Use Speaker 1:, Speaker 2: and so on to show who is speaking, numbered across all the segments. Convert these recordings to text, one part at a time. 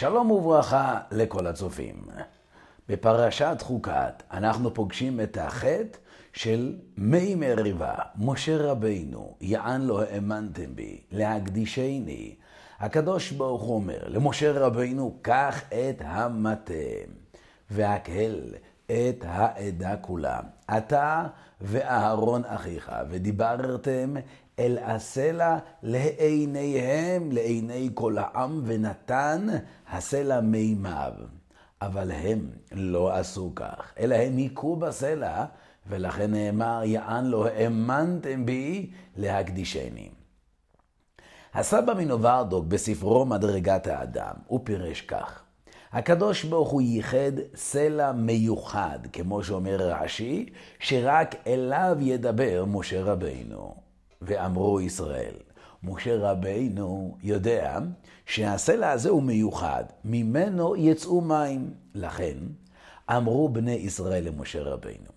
Speaker 1: שלום וברכה לכל הצופים. בפרשת חוקת אנחנו פוגשים את החטא של מי מריבה, משה רבינו, יען לא האמנתם בי, להקדישני. הקדוש ברוך הוא אומר למשה רבינו, קח את המטה והקהל את העדה כולה, אתה ואהרון אחיך, ודיברתם אל הסלע לעיניהם, לעיני כל העם, ונתן הסלע מימיו. אבל הם לא עשו כך, אלא הם היכו בסלע, ולכן נאמר, יען לא האמנתם בי להקדישני. הסבא מנוברדוק בספרו מדרגת האדם, הוא פירש כך: הקדוש ברוך הוא ייחד סלע מיוחד, כמו שאומר רש"י, שרק אליו ידבר משה רבינו. ואמרו ישראל. משה רבינו יודע שהסלע הזה הוא מיוחד, ממנו יצאו מים. לכן אמרו בני ישראל למשה רבינו,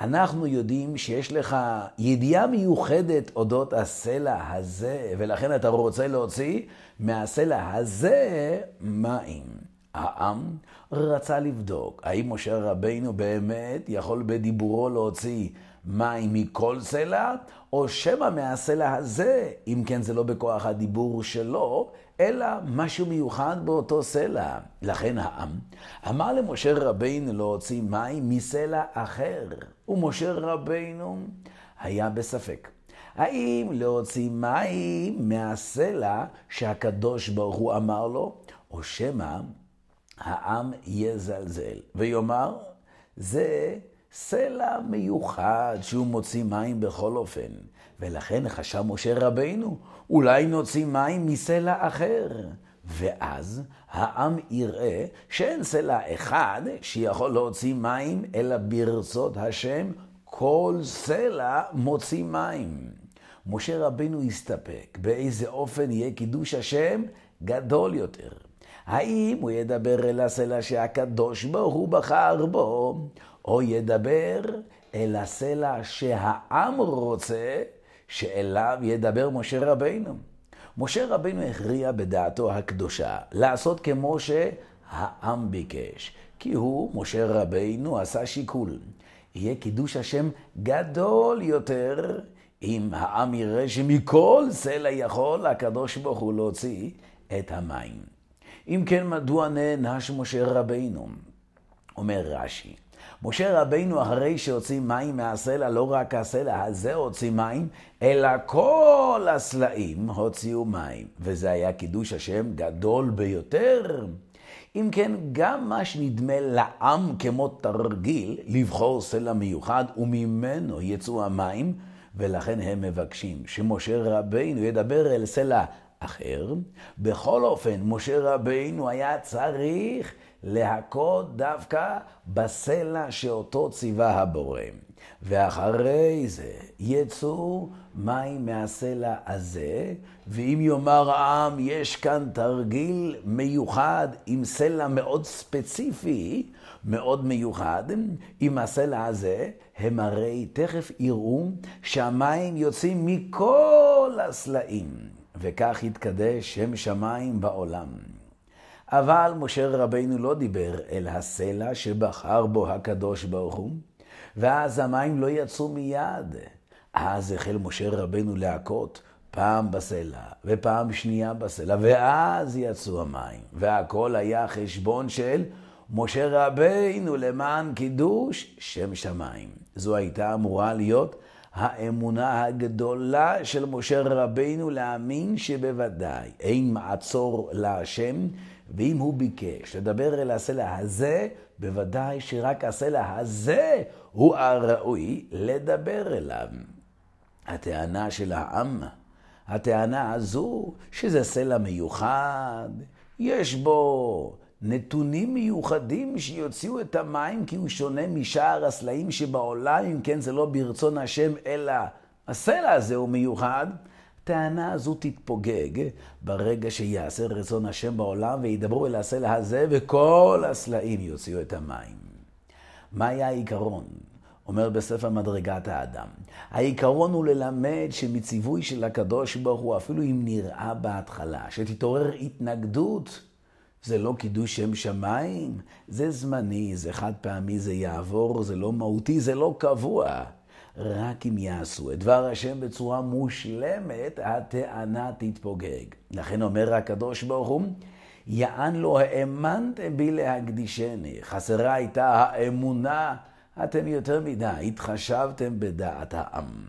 Speaker 1: אנחנו יודעים שיש לך ידיעה מיוחדת אודות הסלע הזה, ולכן אתה רוצה להוציא מהסלע הזה מים. העם רצה לבדוק האם משה רבינו באמת יכול בדיבורו להוציא מים מכל סלע, או שמא מהסלע הזה, אם כן זה לא בכוח הדיבור שלו, אלא משהו מיוחד באותו סלע. לכן העם אמר למשה רבינו להוציא מים מסלע אחר, ומשה רבינו היה בספק. האם להוציא מים מהסלע שהקדוש ברוך הוא אמר לו, או שמא העם יזלזל ויאמר, זה סלע מיוחד שהוא מוציא מים בכל אופן. ולכן חשב משה רבינו, אולי נוציא מים מסלע אחר. ואז העם יראה שאין סלע אחד שיכול להוציא מים, אלא ברצות השם כל סלע מוציא מים. משה רבינו הסתפק באיזה אופן יהיה קידוש השם גדול יותר. האם הוא ידבר אל הסלע שהקדוש ברוך הוא בחר בו, או ידבר אל הסלע שהעם רוצה, שאליו ידבר משה רבינו. משה רבינו הכריע בדעתו הקדושה לעשות כמו שהעם ביקש, כי הוא, משה רבינו, עשה שיקול. יהיה קידוש השם גדול יותר אם העם יראה שמכל סלע יכול הקדוש ברוך הוא להוציא את המים. אם כן, מדוע נענש משה רבינו? אומר רש"י, משה רבינו, אחרי שהוציא מים מהסלע, לא רק הסלע הזה הוציא מים, אלא כל הסלעים הוציאו מים, וזה היה קידוש השם גדול ביותר. אם כן, גם מה שנדמה לעם כמו תרגיל, לבחור סלע מיוחד, וממנו יצאו המים, ולכן הם מבקשים שמשה רבינו ידבר אל סלע אחר. בכל אופן, משה רבינו היה צריך להכות דווקא בסלע שאותו ציווה הבורא. ואחרי זה יצאו מים מהסלע הזה, ואם יאמר העם, יש כאן תרגיל מיוחד עם סלע מאוד ספציפי, מאוד מיוחד, עם הסלע הזה, הם הרי תכף יראו שהמים יוצאים מכל הסלעים, וכך יתקדש שם שמיים בעולם. אבל משה רבינו לא דיבר אל הסלע שבחר בו הקדוש ברוך הוא, ואז המים לא יצאו מיד. אז החל משה רבינו להכות פעם בסלע, ופעם שנייה בסלע, ואז יצאו המים. והכל היה חשבון של משה רבינו למען קידוש שם שמיים. זו הייתה אמורה להיות האמונה הגדולה של משה רבינו להאמין שבוודאי אין מעצור להשם ואם הוא ביקש לדבר אל הסלע הזה, בוודאי שרק הסלע הזה הוא הראוי לדבר אליו. הטענה של העם, הטענה הזו שזה סלע מיוחד, יש בו נתונים מיוחדים שיוציאו את המים כי הוא שונה משאר הסלעים שבעולם, אם כן זה לא ברצון השם, אלא הסלע הזה הוא מיוחד. הטענה הזו תתפוגג ברגע שיעשה רצון השם בעולם וידברו אל הסלע הזה וכל הסלעים יוציאו את המים. מה היה העיקרון? אומר בספר מדרגת האדם. העיקרון הוא ללמד שמציווי של הקדוש ברוך הוא, אפילו אם נראה בהתחלה, שתתעורר התנגדות, זה לא קידוש שם שמיים, זה זמני, זה חד פעמי, זה יעבור, זה לא מהותי, זה לא קבוע. רק אם יעשו את דבר השם בצורה מושלמת, הטענה תתפוגג. לכן אומר הקדוש ברוך הוא, יען לא האמנתם בי להקדישני, חסרה הייתה האמונה, אתם יותר מדי, התחשבתם בדעת העם.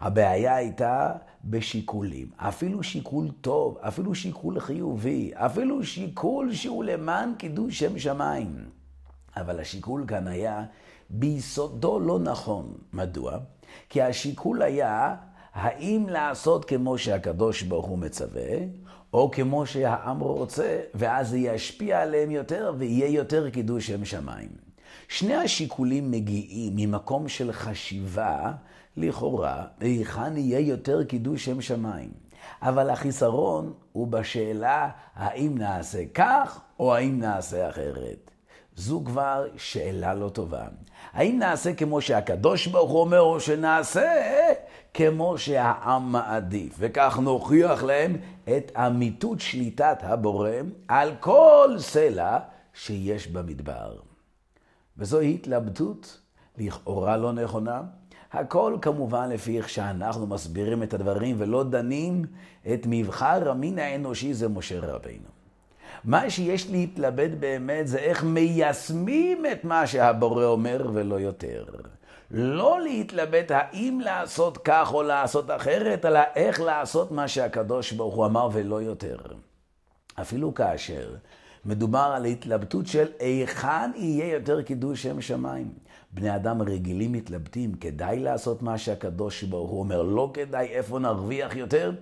Speaker 1: הבעיה הייתה בשיקולים. אפילו שיקול טוב, אפילו שיקול חיובי, אפילו שיקול שהוא למען קידוש שם שמיים. אבל השיקול כאן היה ביסודו לא נכון. מדוע? כי השיקול היה האם לעשות כמו שהקדוש ברוך הוא מצווה, או כמו שהעם רוצה, ואז זה ישפיע עליהם יותר ויהיה יותר קידוש שם שמיים. שני השיקולים מגיעים ממקום של חשיבה, לכאורה, היכן יהיה יותר קידוש שם שמיים. אבל החיסרון הוא בשאלה האם נעשה כך או האם נעשה אחרת. זו כבר שאלה לא טובה. האם נעשה כמו שהקדוש ברוך הוא אומר, או שנעשה כמו שהעם מעדיף, וכך נוכיח להם את אמיתות שליטת הבורא על כל סלע שיש במדבר. וזו התלבטות לכאורה לא נכונה. הכל כמובן לפי איך שאנחנו מסבירים את הדברים ולא דנים את מבחר המין האנושי זה משה רבינו. מה שיש להתלבט באמת זה איך מיישמים את מה שהבורא אומר ולא יותר. לא להתלבט האם לעשות כך או לעשות אחרת, אלא איך לעשות מה שהקדוש ברוך הוא אמר ולא יותר. אפילו כאשר מדובר על התלבטות של היכן יהיה יותר קידוש שם שמיים. בני אדם רגילים מתלבטים, כדאי לעשות מה שהקדוש ברוך הוא אומר, לא כדאי, איפה נרוויח יותר?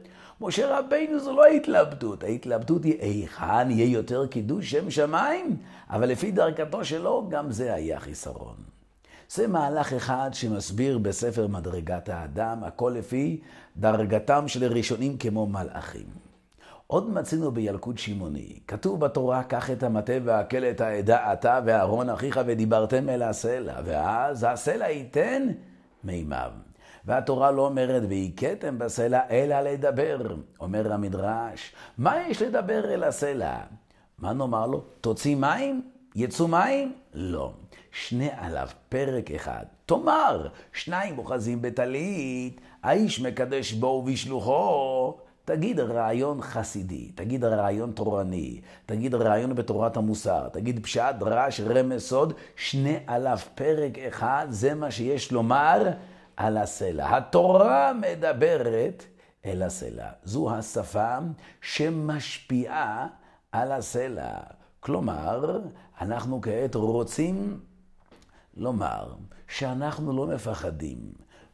Speaker 1: משה רבינו זו לא התלבטות, ההתלבטות היא היכן יהיה יותר קידוש שם שמיים, אבל לפי דרכתו שלו גם זה היה חיסרון. זה מהלך אחד שמסביר בספר מדרגת האדם, הכל לפי דרגתם של ראשונים כמו מלאכים. עוד מצינו בילקוט שמעוני, כתוב בתורה, קח את המטה והקל את העדה אתה ואהרון אחיך ודיברתם אל הסלע, ואז הסלע ייתן מימיו. והתורה לא אומרת והכיתם בסלע אלא לדבר, אומר המדרש. מה יש לדבר אל הסלע? מה נאמר לו? תוציא מים? יצאו מים? לא. שני עליו, פרק אחד. תאמר, שניים אוחזים בטלית, האיש מקדש בו ובשלוחו, תגיד רעיון חסידי, תגיד רעיון תורני, תגיד רעיון בתורת המוסר, תגיד פשט, דרש, רמז, סוד, שני עליו פרק אחד, זה מה שיש לומר על הסלע. התורה מדברת אל הסלע. זו השפה שמשפיעה על הסלע. כלומר, אנחנו כעת רוצים לומר שאנחנו לא מפחדים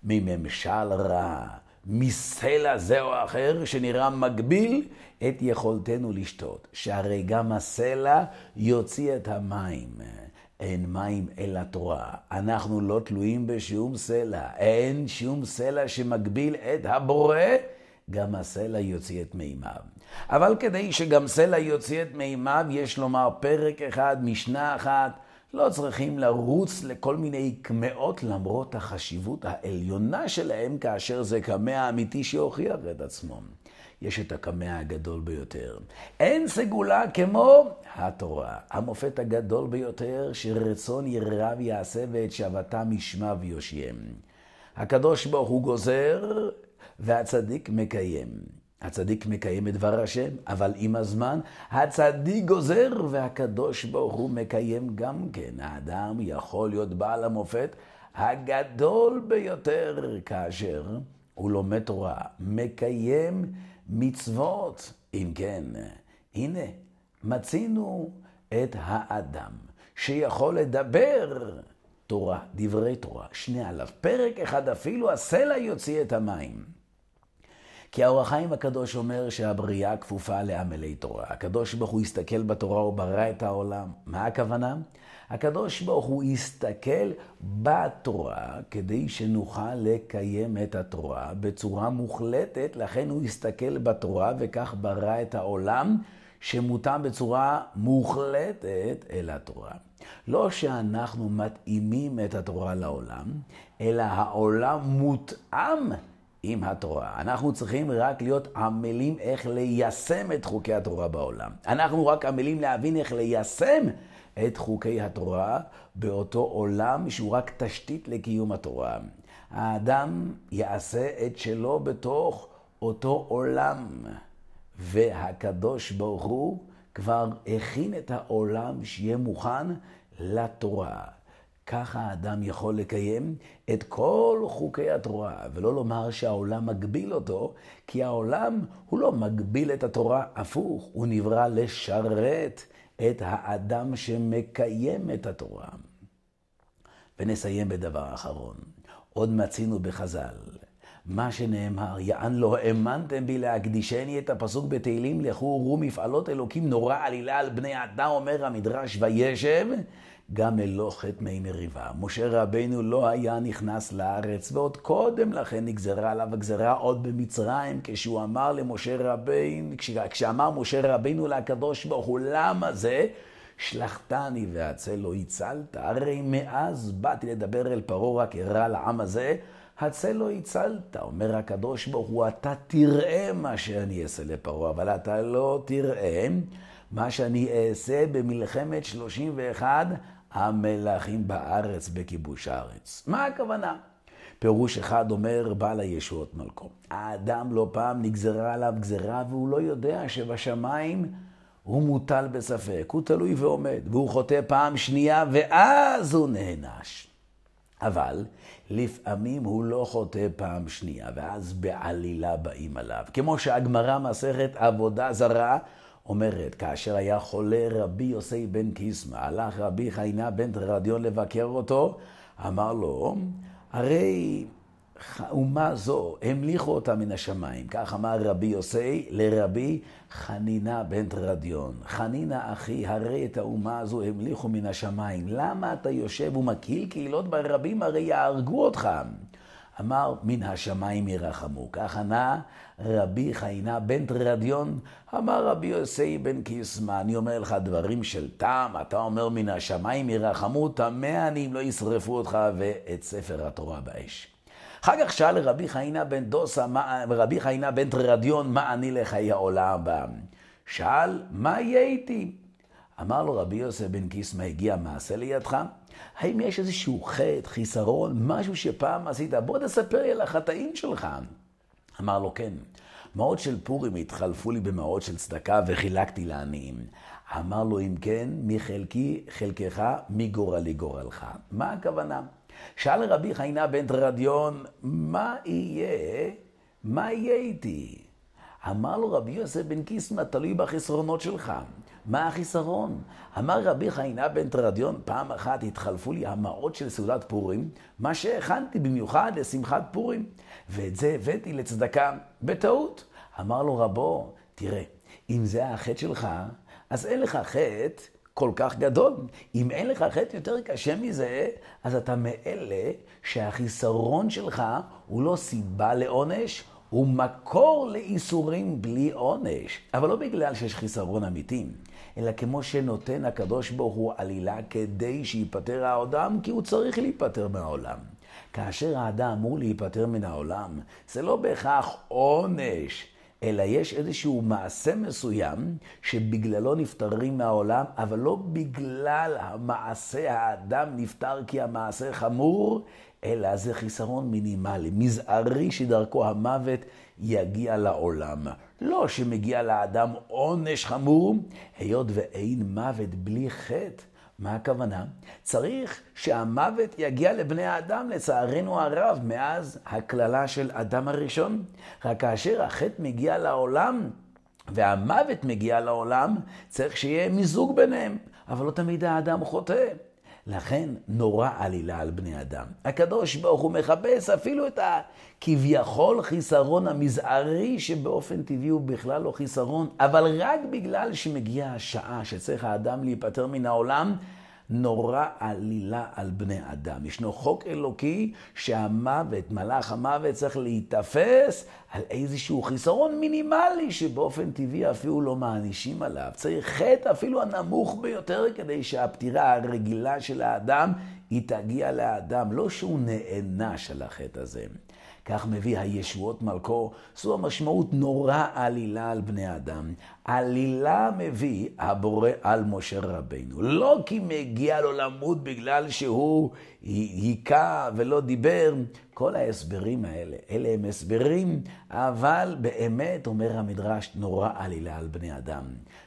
Speaker 1: מממשל רע. מסלע זה או אחר שנראה מגביל את יכולתנו לשתות. שהרי גם הסלע יוציא את המים. אין מים אלא תורה. אנחנו לא תלויים בשום סלע. אין שום סלע שמגביל את הבורא. גם הסלע יוציא את מימיו. אבל כדי שגם סלע יוציא את מימיו, יש לומר פרק אחד, משנה אחת. לא צריכים לרוץ לכל מיני קמעות למרות החשיבות העליונה שלהם כאשר זה קמע האמיתי שהוכיח את עצמו. יש את הקמע הגדול ביותר. אין סגולה כמו התורה, המופת הגדול ביותר שרצון ירב יעשה ואת שבתם ישמע ויושיעם. הקדוש ברוך הוא גוזר והצדיק מקיים. הצדיק מקיים את דבר השם, אבל עם הזמן הצדיק גוזר והקדוש ברוך הוא מקיים גם כן. האדם יכול להיות בעל המופת הגדול ביותר כאשר הוא לומד תורה, מקיים מצוות. אם כן, הנה, מצינו את האדם שיכול לדבר תורה, דברי תורה, שני עליו. פרק אחד אפילו הסלע יוציא את המים. כי האור החיים הקדוש אומר שהבריאה כפופה לעמלי תורה. הקדוש ברוך הוא הסתכל בתורה וברא את העולם. מה הכוונה? הקדוש ברוך הוא הסתכל בתורה כדי שנוכל לקיים את התורה בצורה מוחלטת, לכן הוא הסתכל בתורה וכך ברא את העולם שמוטה בצורה מוחלטת אל התורה. לא שאנחנו מתאימים את התורה לעולם, אלא העולם מותאם עם התורה. אנחנו צריכים רק להיות עמלים איך ליישם את חוקי התורה בעולם. אנחנו רק עמלים להבין איך ליישם את חוקי התורה באותו עולם שהוא רק תשתית לקיום התורה. האדם יעשה את שלו בתוך אותו עולם, והקדוש ברוך הוא כבר הכין את העולם שיהיה מוכן לתורה. ככה האדם יכול לקיים את כל חוקי התורה, ולא לומר שהעולם מגביל אותו, כי העולם הוא לא מגביל את התורה, הפוך, הוא נברא לשרת את האדם שמקיים את התורה. ונסיים בדבר אחרון. עוד מצינו בחז"ל, מה שנאמר, יען לא האמנתם בי להקדישני את הפסוק בתהילים, לכו וראו מפעלות אלוקים נורא עלילה על בני אדם, אומר המדרש וישב. גם אלו את מי מריבה. משה רבנו לא היה נכנס לארץ, ועוד קודם לכן נגזרה עליו הגזרה עוד במצרים, כשהוא אמר למשה רבנו, כשאמר משה רבנו לקדוש ברוך הוא, למה זה? שלחתני והצל לא הצלת, הרי מאז באתי לדבר אל פרעה רק הרע לעם הזה, הצל לא הצלת. אומר הקדוש ברוך הוא, אתה תראה מה שאני אעשה לפרעה, אבל אתה לא תראה מה שאני אעשה במלחמת 31 המלכים בארץ בכיבוש הארץ. מה הכוונה? פירוש אחד אומר בעל הישועות מלכו. האדם לא פעם נגזרה עליו גזרה והוא לא יודע שבשמיים הוא מוטל בספק, הוא תלוי ועומד, והוא חוטא פעם שנייה ואז הוא נענש. אבל לפעמים הוא לא חוטא פעם שנייה, ואז בעלילה באים עליו. כמו שהגמרא מסכת עבודה זרה אומרת, כאשר היה חולה רבי יוסי בן קיסמא, הלך רבי חיינה בן תרדיון לבקר אותו, אמר לו, הרי אומה זו, המליכו אותה מן השמיים. כך אמר רבי יוסי לרבי חנינה בן תרדיון. חנינה אחי, הרי את האומה הזו המליכו מן השמיים. למה אתה יושב ומקהיל קהילות ברבים? הרי יהרגו אותך. אמר, מן השמיים ירחמו. כך ענה רבי חיינה בן טרדיון, אמר רבי יוסי בן קיסמא, אני אומר לך דברים של טעם, אתה אומר מן השמיים ירחמו, טמא אני אם לא ישרפו אותך ואת ספר התורה באש. אחר כך שאל רבי חיינה בן דוסה, רבי חיינה בן טרדיון, מה אני לחיי העולם? הבא? שאל, מה יהיה איתי? אמר לו רבי יוסף בן קיסמא, הגיע מעשה לידך? האם יש איזשהו חטא, חיסרון, משהו שפעם עשית? בוא תספר לי על החטאים שלך. אמר לו, כן. מעות של פורים התחלפו לי במעות של צדקה וחילקתי לעניים. אמר לו, אם כן, מחלקי חלקך, מגורלי גורלך. מה הכוונה? שאל רבי חיינה בן תרדיון, מה יהיה? מה יהיה איתי? אמר לו רבי יוסף בן קיסמא, תלוי בחסרונות שלך. מה החיסרון? אמר רבי חיינה בן תרדיון, פעם אחת התחלפו לי המעות של סעודת פורים, מה שהכנתי במיוחד לשמחת פורים, ואת זה הבאתי לצדקה בטעות. אמר לו רבו, תראה, אם זה החטא שלך, אז אין לך חטא כל כך גדול. אם אין לך חטא יותר קשה מזה, אז אתה מאלה שהחיסרון שלך הוא לא סיבה לעונש, הוא מקור לאיסורים בלי עונש, אבל לא בגלל שיש חיסרון אמיתי, אלא כמו שנותן הקדוש ברוך הוא עלילה כדי שייפטר האדם, כי הוא צריך להיפטר מהעולם. כאשר האדם אמור להיפטר מן העולם, זה לא בהכרח עונש, אלא יש איזשהו מעשה מסוים שבגללו נפטרים מהעולם, אבל לא בגלל המעשה האדם נפטר כי המעשה חמור, אלא זה חיסרון מינימלי, מזערי שדרכו המוות יגיע לעולם. לא שמגיע לאדם עונש חמור, היות ואין מוות בלי חטא. מה הכוונה? צריך שהמוות יגיע לבני האדם, לצערנו הרב, מאז הקללה של אדם הראשון. רק כאשר החטא מגיע לעולם, והמוות מגיע לעולם, צריך שיהיה מיזוג ביניהם. אבל לא תמיד האדם חוטא. לכן נורא עלילה על בני אדם. הקדוש ברוך הוא מחפש אפילו את הכביכול חיסרון המזערי, שבאופן טבעי הוא בכלל לא חיסרון, אבל רק בגלל שמגיעה השעה שצריך האדם להיפטר מן העולם, נורא עלילה על בני אדם. ישנו חוק אלוקי שהמוות, מלאך המוות צריך להיתפס על איזשהו חיסרון מינימלי שבאופן טבעי אפילו לא מענישים עליו. צריך חטא אפילו הנמוך ביותר כדי שהפטירה הרגילה של האדם היא תגיע לאדם, לא שהוא נענש על החטא הזה. כך מביא הישועות מלכו, זו המשמעות נורא עלילה על בני אדם. עלילה מביא הבורא על משה רבינו. לא כי מגיע לו למות בגלל שהוא היכה ולא דיבר. כל ההסברים האלה, אלה הם הסברים, אבל באמת, אומר המדרש, נורא עלילה על בני אדם.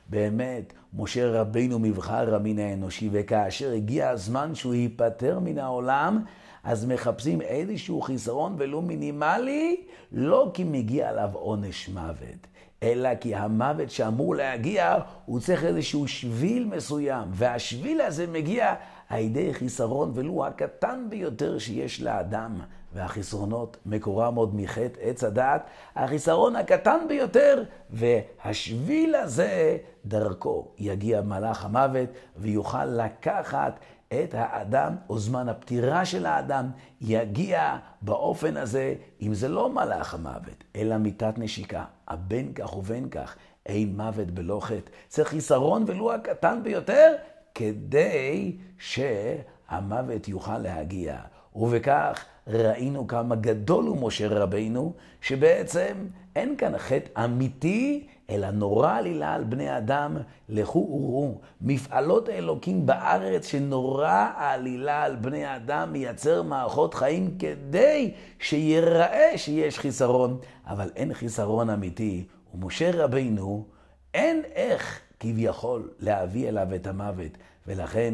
Speaker 1: באמת, משה רבינו מבחר המין האנושי, וכאשר הגיע הזמן שהוא ייפטר מן העולם, אז מחפשים איזשהו חיסרון ולו מינימלי, לא כי מגיע עליו עונש מוות, אלא כי המוות שאמור להגיע, הוא צריך איזשהו שביל מסוים, והשביל הזה מגיע על ידי חיסרון ולו הקטן ביותר שיש לאדם. והחסרונות מקורם עוד מחטא עץ הדעת, החיסרון הקטן ביותר, והשביל הזה דרכו יגיע מלאך המוות ויוכל לקחת את האדם או זמן הפטירה של האדם יגיע באופן הזה, אם זה לא מלאך המוות, אלא מיתת נשיקה, הבן כך ובן כך, אין מוות בלא חטא. זה חיסרון ולו הקטן ביותר, כדי שהמוות יוכל להגיע. ובכך ראינו כמה גדול הוא משה רבינו, שבעצם אין כאן חטא אמיתי, אלא נורא עלילה על בני אדם, לכו וראו. מפעלות האלוקים בארץ, שנורא עלילה על בני אדם, מייצר מערכות חיים כדי שיראה שיש חיסרון, אבל אין חיסרון אמיתי. ומשה רבינו, אין איך כביכול להביא אליו את המוות, ולכן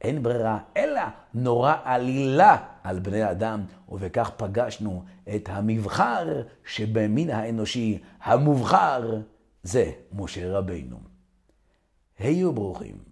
Speaker 1: אין ברירה, אלא נורא עלילה על בני אדם, ובכך פגשנו את המבחר שבמין האנושי, המובחר זה משה רבינו. היו ברוכים.